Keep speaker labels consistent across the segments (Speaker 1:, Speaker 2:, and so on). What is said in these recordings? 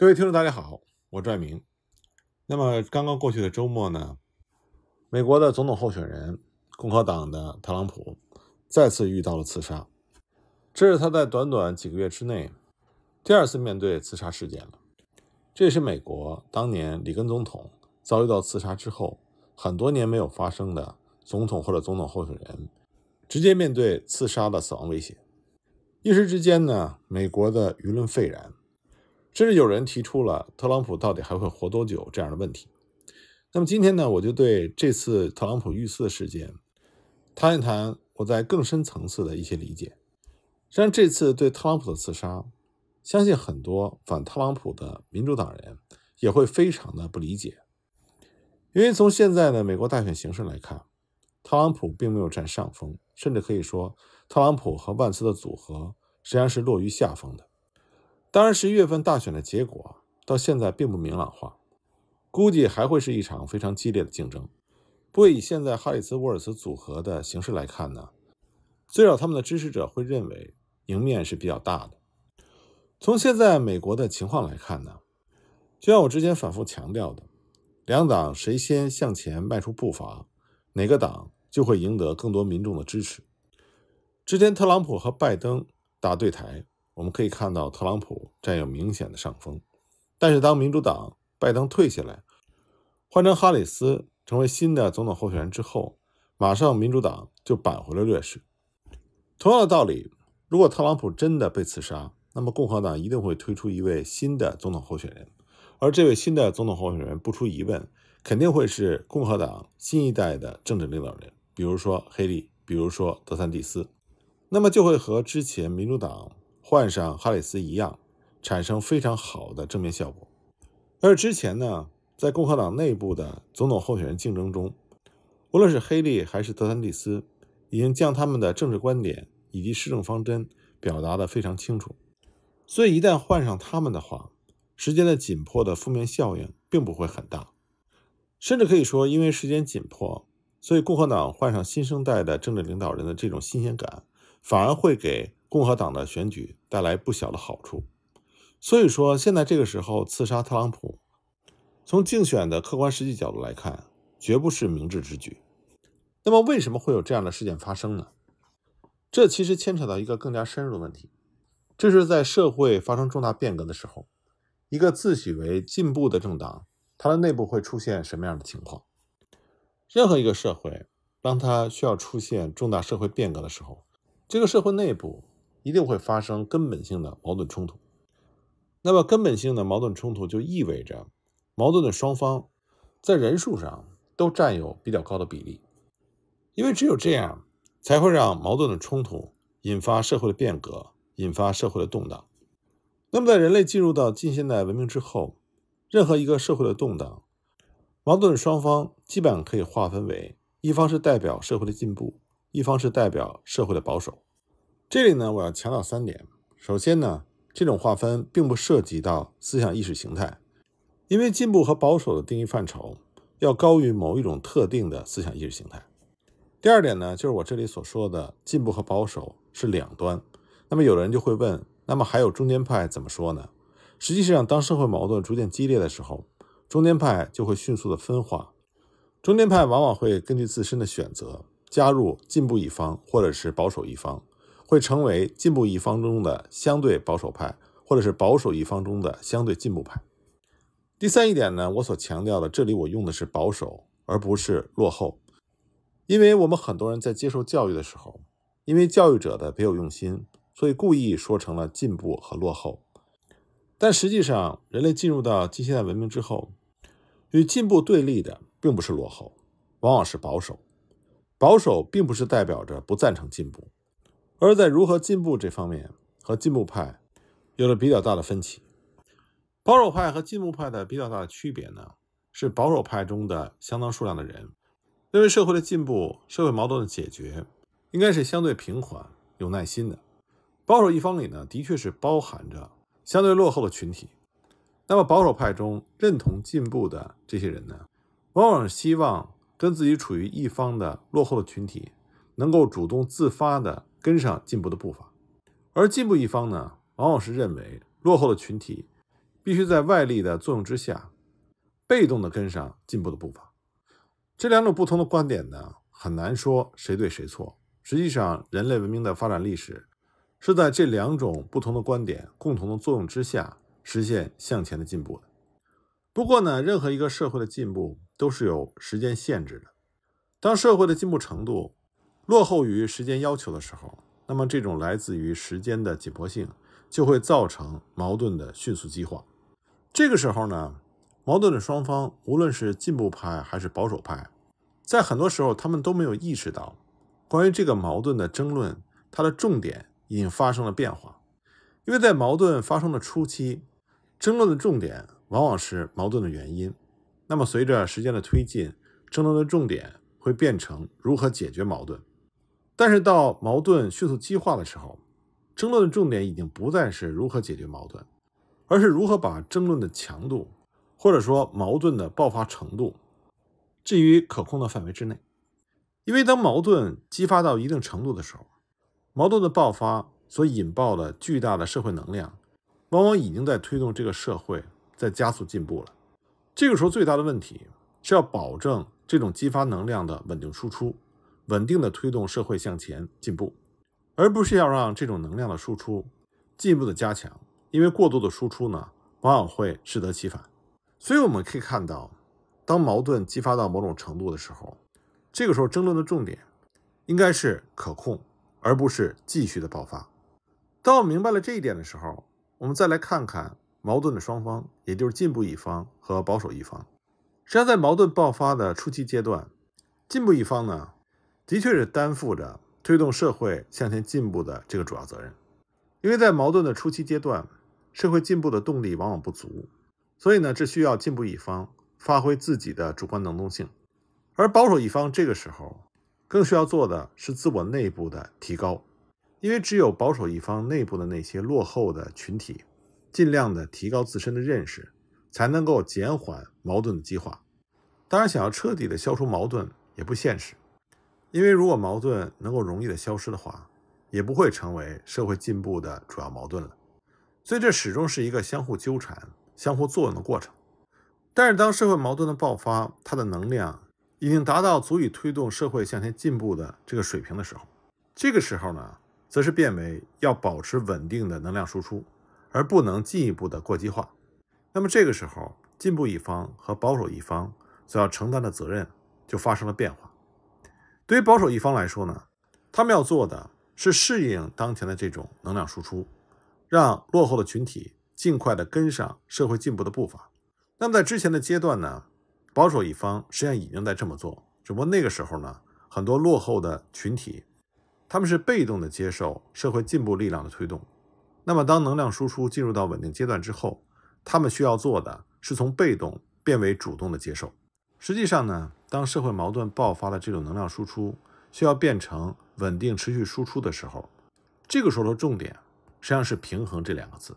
Speaker 1: 各位听众，大家好，我是爱明。那么，刚刚过去的周末呢，美国的总统候选人共和党的特朗普再次遇到了刺杀，这是他在短短几个月之内第二次面对刺杀事件了。这也是美国当年里根总统遭遇到刺杀之后很多年没有发生的总统或者总统候选人直接面对刺杀的死亡威胁。一时之间呢，美国的舆论沸然。甚至有人提出了“特朗普到底还会活多久”这样的问题。那么今天呢，我就对这次特朗普遇刺事件谈一谈我在更深层次的一些理解。实际上，这次对特朗普的刺杀，相信很多反特朗普的民主党人也会非常的不理解，因为从现在的美国大选形势来看，特朗普并没有占上风，甚至可以说，特朗普和万斯的组合实际上是落于下风的。当然，十一月份大选的结果到现在并不明朗化，估计还会是一场非常激烈的竞争。不过，以现在哈里斯沃尔茨组合的形势来看呢，最少他们的支持者会认为赢面是比较大的。从现在美国的情况来看呢，就像我之前反复强调的，两党谁先向前迈出步伐，哪个党就会赢得更多民众的支持。之前特朗普和拜登打对台。我们可以看到，特朗普占有明显的上风。但是，当民主党拜登退下来，换成哈里斯成为新的总统候选人之后，马上民主党就扳回了劣势。同样的道理，如果特朗普真的被刺杀，那么共和党一定会推出一位新的总统候选人，而这位新的总统候选人不出疑问，肯定会是共和党新一代的政治领导人，比如说黑利，比如说德桑蒂斯。那么，就会和之前民主党。换上哈里斯一样，产生非常好的正面效果。而之前呢，在共和党内部的总统候选人竞争中，无论是黑利还是德桑蒂斯，已经将他们的政治观点以及施政方针表达的非常清楚。所以一旦换上他们的话，时间的紧迫的负面效应并不会很大，甚至可以说，因为时间紧迫，所以共和党换上新生代的政治领导人的这种新鲜感，反而会给。共和党的选举带来不小的好处，所以说现在这个时候刺杀特朗普，从竞选的客观实际角度来看，绝不是明智之举。那么，为什么会有这样的事件发生呢？这其实牵扯到一个更加深入的问题，这是在社会发生重大变革的时候，一个自诩为进步的政党，它的内部会出现什么样的情况？任何一个社会，当它需要出现重大社会变革的时候，这个社会内部。一定会发生根本性的矛盾冲突。那么，根本性的矛盾冲突就意味着矛盾的双方在人数上都占有比较高的比例，因为只有这样才会让矛盾的冲突引发社会的变革，引发社会的动荡。那么，在人类进入到近现代文明之后，任何一个社会的动荡，矛盾的双方基本可以划分为一方是代表社会的进步，一方是代表社会的保守。这里呢，我要强调三点。首先呢，这种划分并不涉及到思想意识形态，因为进步和保守的定义范畴要高于某一种特定的思想意识形态。第二点呢，就是我这里所说的进步和保守是两端。那么，有的人就会问，那么还有中间派怎么说呢？实际上，当社会矛盾逐渐激烈的时候，中间派就会迅速的分化。中间派往往会根据自身的选择加入进步一方，或者是保守一方。会成为进步一方中的相对保守派，或者是保守一方中的相对进步派。第三一点呢，我所强调的，这里我用的是保守，而不是落后，因为我们很多人在接受教育的时候，因为教育者的别有用心，所以故意说成了进步和落后。但实际上，人类进入到近现代文明之后，与进步对立的并不是落后，往往是保守。保守并不是代表着不赞成进步。而在如何进步这方面，和进步派有了比较大的分歧。保守派和进步派的比较大的区别呢，是保守派中的相当数量的人认为社会的进步、社会矛盾的解决，应该是相对平缓、有耐心的。保守一方里呢，的确是包含着相对落后的群体。那么保守派中认同进步的这些人呢，往往希望跟自己处于一方的落后的群体，能够主动自发的。跟上进步的步伐，而进步一方呢，往往是认为落后的群体必须在外力的作用之下，被动地跟上进步的步伐。这两种不同的观点呢，很难说谁对谁错。实际上，人类文明的发展历史是在这两种不同的观点共同的作用之下实现向前的进步的。不过呢，任何一个社会的进步都是有时间限制的，当社会的进步程度。落后于时间要求的时候，那么这种来自于时间的紧迫性就会造成矛盾的迅速激化。这个时候呢，矛盾的双方，无论是进步派还是保守派，在很多时候他们都没有意识到，关于这个矛盾的争论，它的重点已经发生了变化。因为在矛盾发生的初期，争论的重点往往是矛盾的原因；那么随着时间的推进，争论的重点会变成如何解决矛盾。但是到矛盾迅速激化的时候，争论的重点已经不再是如何解决矛盾，而是如何把争论的强度，或者说矛盾的爆发程度，置于可控的范围之内。因为当矛盾激发到一定程度的时候，矛盾的爆发所引爆的巨大的社会能量，往往已经在推动这个社会在加速进步了。这个时候最大的问题是要保证这种激发能量的稳定输出。稳定的推动社会向前进步，而不是要让这种能量的输出进一步的加强，因为过度的输出呢，往往会适得其反。所以我们可以看到，当矛盾激发到某种程度的时候，这个时候争论的重点应该是可控，而不是继续的爆发。当我明白了这一点的时候，我们再来看看矛盾的双方，也就是进步一方和保守一方。实际上，在矛盾爆发的初期阶段，进步一方呢？的确是担负着推动社会向前进步的这个主要责任，因为在矛盾的初期阶段，社会进步的动力往往不足，所以呢，这需要进步一方发挥自己的主观能动性，而保守一方这个时候更需要做的是自我内部的提高，因为只有保守一方内部的那些落后的群体，尽量的提高自身的认识，才能够减缓矛盾的激化。当然，想要彻底的消除矛盾也不现实。因为如果矛盾能够容易的消失的话，也不会成为社会进步的主要矛盾了。所以这始终是一个相互纠缠、相互作用的过程。但是当社会矛盾的爆发，它的能量已经达到足以推动社会向前进步的这个水平的时候，这个时候呢，则是变为要保持稳定的能量输出，而不能进一步的过激化。那么这个时候，进步一方和保守一方所要承担的责任就发生了变化。对于保守一方来说呢，他们要做的是适应当前的这种能量输出，让落后的群体尽快的跟上社会进步的步伐。那么在之前的阶段呢，保守一方实际上已经在这么做，只不过那个时候呢，很多落后的群体，他们是被动的接受社会进步力量的推动。那么当能量输出进入到稳定阶段之后，他们需要做的是从被动变为主动的接受。实际上呢。当社会矛盾爆发的这种能量输出需要变成稳定持续输出的时候，这个时候的重点实际上是“平衡”这两个字，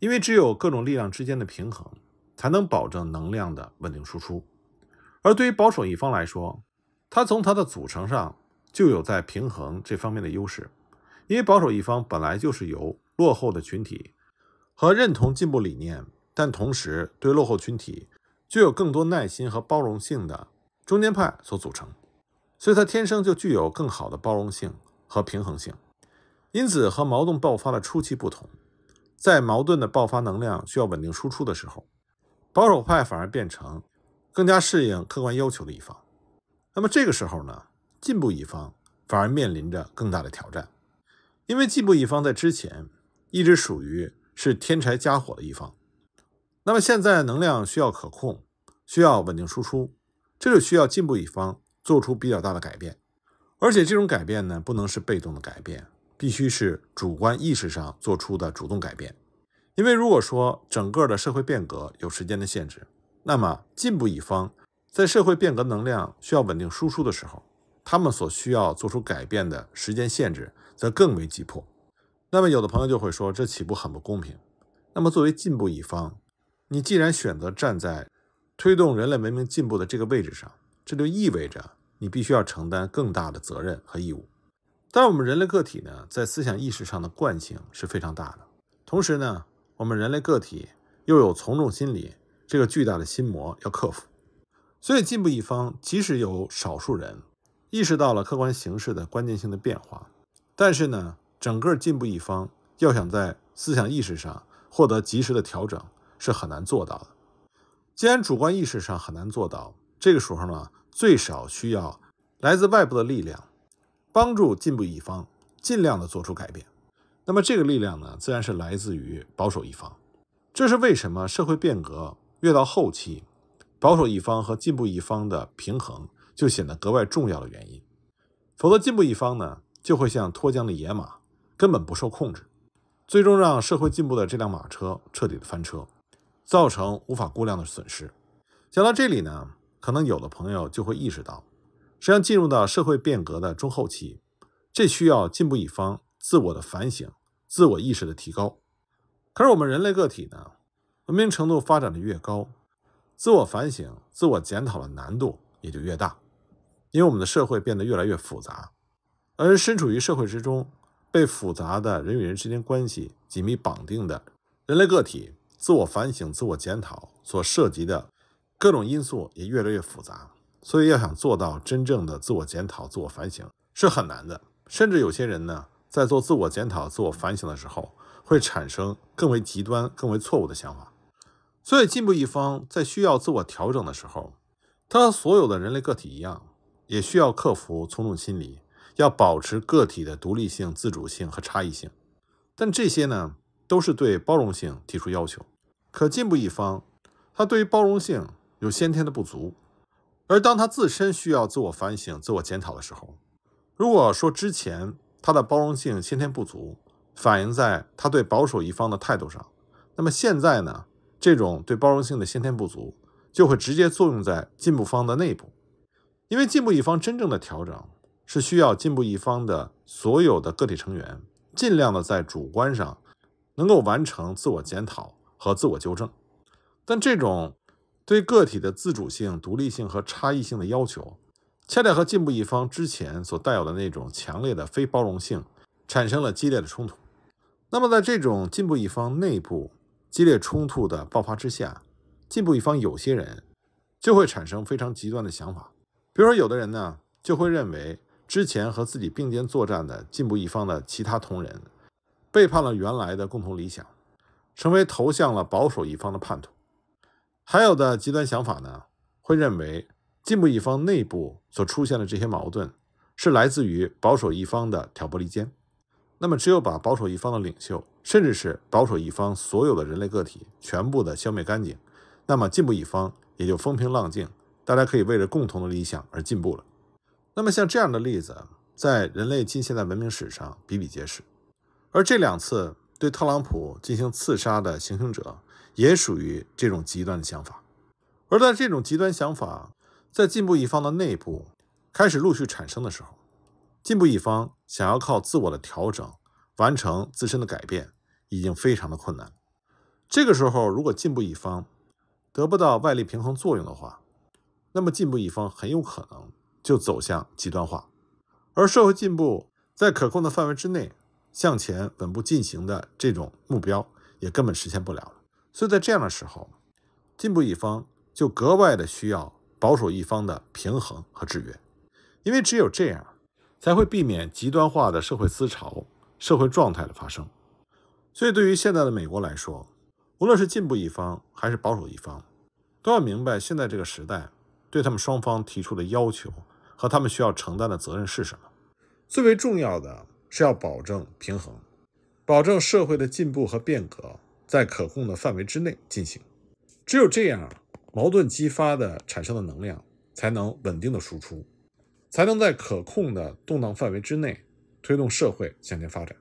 Speaker 1: 因为只有各种力量之间的平衡，才能保证能量的稳定输出。而对于保守一方来说，它从它的组成上就有在平衡这方面的优势，因为保守一方本来就是由落后的群体和认同进步理念，但同时对落后群体具有更多耐心和包容性的。中间派所组成，所以它天生就具有更好的包容性和平衡性。因此，和矛盾爆发的初期不同，在矛盾的爆发能量需要稳定输出的时候，保守派反而变成更加适应客观要求的一方。那么，这个时候呢，进步一方反而面临着更大的挑战，因为进步一方在之前一直属于是添柴加火的一方。那么，现在能量需要可控，需要稳定输出。这就需要进步一方做出比较大的改变，而且这种改变呢，不能是被动的改变，必须是主观意识上做出的主动改变。因为如果说整个的社会变革有时间的限制，那么进步一方在社会变革能量需要稳定输出的时候，他们所需要做出改变的时间限制则更为急迫。那么有的朋友就会说，这岂不很不公平？那么作为进步一方，你既然选择站在……推动人类文明进步的这个位置上，这就意味着你必须要承担更大的责任和义务。但我们人类个体呢，在思想意识上的惯性是非常大的。同时呢，我们人类个体又有从众心理，这个巨大的心魔要克服。所以，进步一方即使有少数人意识到了客观形势的关键性的变化，但是呢，整个进步一方要想在思想意识上获得及时的调整，是很难做到的。既然主观意识上很难做到，这个时候呢，最少需要来自外部的力量帮助进步一方，尽量的做出改变。那么这个力量呢，自然是来自于保守一方。这是为什么社会变革越到后期，保守一方和进步一方的平衡就显得格外重要的原因。否则，进步一方呢，就会像脱缰的野马，根本不受控制，最终让社会进步的这辆马车彻底的翻车。造成无法估量的损失。讲到这里呢，可能有的朋友就会意识到，实际上进入到社会变革的中后期，这需要进步一方自我的反省、自我意识的提高。可是我们人类个体呢，文明程度发展的越高，自我反省、自我检讨的难度也就越大，因为我们的社会变得越来越复杂，而身处于社会之中，被复杂的人与人之间关系紧密绑定的人类个体。自我反省、自我检讨所涉及的各种因素也越来越复杂，所以要想做到真正的自我检讨、自我反省是很难的。甚至有些人呢，在做自我检讨、自我反省的时候，会产生更为极端、更为错误的想法。所以，进步一方在需要自我调整的时候，他和所有的人类个体一样，也需要克服从众心理，要保持个体的独立性、自主性和差异性。但这些呢，都是对包容性提出要求。可进步一方，他对于包容性有先天的不足，而当他自身需要自我反省、自我检讨的时候，如果说之前他的包容性先天不足，反映在他对保守一方的态度上，那么现在呢，这种对包容性的先天不足，就会直接作用在进步方的内部，因为进步一方真正的调整，是需要进步一方的所有的个体成员，尽量的在主观上能够完成自我检讨。和自我纠正，但这种对个体的自主性、独立性和差异性的要求，恰恰和进步一方之前所带有的那种强烈的非包容性产生了激烈的冲突。那么，在这种进步一方内部激烈冲突的爆发之下，进步一方有些人就会产生非常极端的想法，比如说，有的人呢就会认为，之前和自己并肩作战的进步一方的其他同仁背叛了原来的共同理想。成为投向了保守一方的叛徒，还有的极端想法呢，会认为进步一方内部所出现的这些矛盾，是来自于保守一方的挑拨离间。那么，只有把保守一方的领袖，甚至是保守一方所有的人类个体全部的消灭干净，那么进步一方也就风平浪静，大家可以为了共同的理想而进步了。那么，像这样的例子，在人类近现代文明史上比比皆是，而这两次。对特朗普进行刺杀的行凶者也属于这种极端的想法，而在这种极端想法在进步一方的内部开始陆续产生的时候，进步一方想要靠自我的调整完成自身的改变已经非常的困难。这个时候，如果进步一方得不到外力平衡作用的话，那么进步一方很有可能就走向极端化，而社会进步在可控的范围之内。向前稳步进行的这种目标也根本实现不了了。所以在这样的时候，进步一方就格外的需要保守一方的平衡和制约，因为只有这样，才会避免极端化的社会思潮、社会状态的发生。所以，对于现在的美国来说，无论是进步一方还是保守一方，都要明白现在这个时代对他们双方提出的要求和他们需要承担的责任是什么。最为重要的。是要保证平衡，保证社会的进步和变革在可控的范围之内进行。只有这样，矛盾激发的产生的能量才能稳定的输出，才能在可控的动荡范围之内推动社会向前发展。